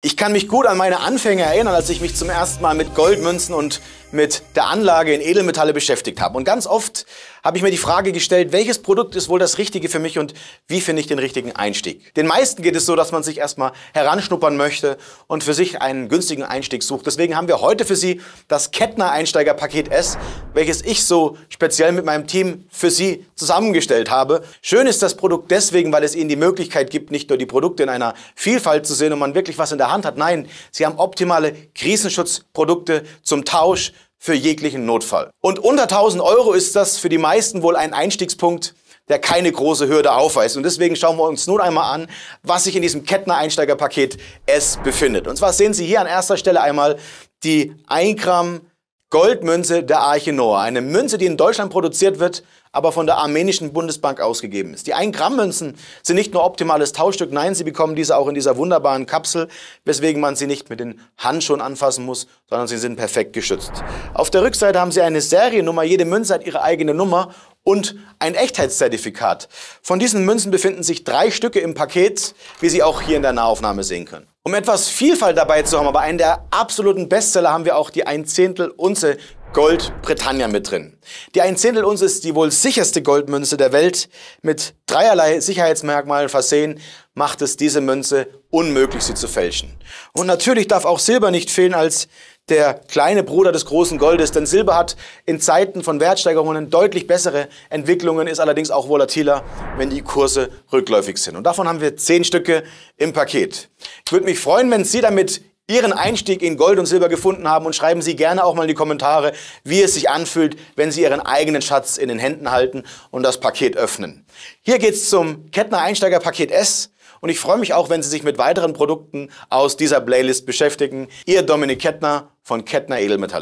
Ich kann mich gut an meine Anfänge erinnern, als ich mich zum ersten Mal mit Goldmünzen und mit der Anlage in Edelmetalle beschäftigt habe. Und ganz oft habe ich mir die Frage gestellt, welches Produkt ist wohl das Richtige für mich und wie finde ich den richtigen Einstieg? Den meisten geht es so, dass man sich erstmal heranschnuppern möchte und für sich einen günstigen Einstieg sucht. Deswegen haben wir heute für Sie das Kettner Einsteigerpaket S welches ich so speziell mit meinem Team für Sie zusammengestellt habe. Schön ist das Produkt deswegen, weil es Ihnen die Möglichkeit gibt, nicht nur die Produkte in einer Vielfalt zu sehen und man wirklich was in der Hand hat. Nein, Sie haben optimale Krisenschutzprodukte zum Tausch für jeglichen Notfall. Und unter 1000 Euro ist das für die meisten wohl ein Einstiegspunkt, der keine große Hürde aufweist. Und deswegen schauen wir uns nun einmal an, was sich in diesem Kettner-Einsteigerpaket S befindet. Und zwar sehen Sie hier an erster Stelle einmal die 1 Gramm Goldmünze der Arche Noah. Eine Münze, die in Deutschland produziert wird, aber von der armenischen Bundesbank ausgegeben ist. Die 1-Gramm-Münzen sind nicht nur optimales Tauschstück, nein, sie bekommen diese auch in dieser wunderbaren Kapsel, weswegen man sie nicht mit den Handschuhen anfassen muss, sondern sie sind perfekt geschützt. Auf der Rückseite haben sie eine Seriennummer, jede Münze hat ihre eigene Nummer und ein Echtheitszertifikat. Von diesen Münzen befinden sich drei Stücke im Paket, wie Sie auch hier in der Nahaufnahme sehen können. Um etwas Vielfalt dabei zu haben, aber einen der absoluten Bestseller haben wir auch die ein Zehntel Unze Gold Britannia mit drin. Die ein Zehntel Unze ist die wohl sicherste Goldmünze der Welt. Mit dreierlei Sicherheitsmerkmalen versehen macht es diese Münze unmöglich, sie zu fälschen. Und natürlich darf auch Silber nicht fehlen als der kleine Bruder des großen Goldes, denn Silber hat in Zeiten von Wertsteigerungen deutlich bessere Entwicklungen, ist allerdings auch volatiler, wenn die Kurse rückläufig sind. Und davon haben wir zehn Stücke im Paket. Ich würde mich freuen, wenn Sie damit Ihren Einstieg in Gold und Silber gefunden haben und schreiben Sie gerne auch mal in die Kommentare, wie es sich anfühlt, wenn Sie Ihren eigenen Schatz in den Händen halten und das Paket öffnen. Hier geht's zum Kettner Einsteiger Paket S. Und ich freue mich auch, wenn Sie sich mit weiteren Produkten aus dieser Playlist beschäftigen. Ihr Dominik Kettner von Kettner Edelmetalle.